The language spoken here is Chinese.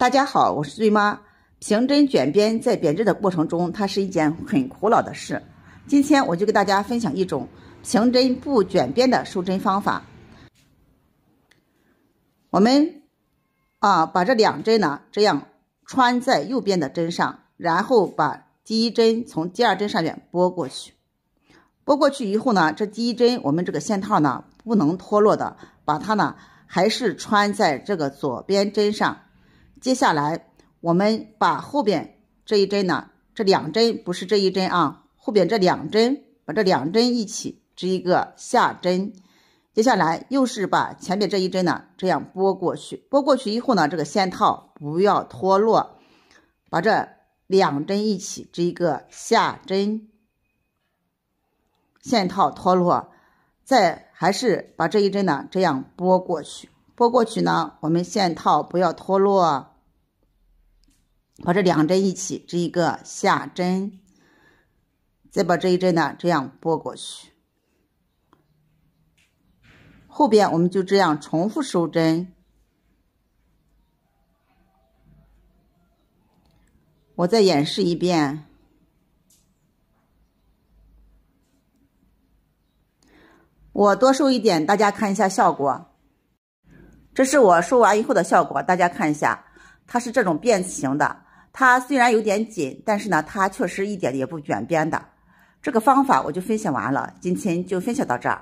大家好，我是瑞妈。平针卷边在编织的过程中，它是一件很苦恼的事。今天我就给大家分享一种平针不卷边的收针方法。我们啊，把这两针呢这样穿在右边的针上，然后把第一针从第二针上面拨过去。拨过去以后呢，这第一针我们这个线套呢不能脱落的，把它呢还是穿在这个左边针上。接下来，我们把后边这一针呢，这两针不是这一针啊，后边这两针，把这两针一起织一个下针。接下来又是把前面这一针呢，这样拨过去，拨过去以后呢，这个线套不要脱落，把这两针一起织一个下针。线套脱落，再还是把这一针呢这样拨过去，拨过去呢，我们线套不要脱落。把这两针一起织一个下针，再把这一针呢这样拨过去，后边我们就这样重复收针。我再演示一遍，我多收一点，大家看一下效果。这是我收完以后的效果，大家看一下，它是这种变形的。它虽然有点紧，但是呢，它确实一点也不卷边的。这个方法我就分享完了，今天就分享到这儿。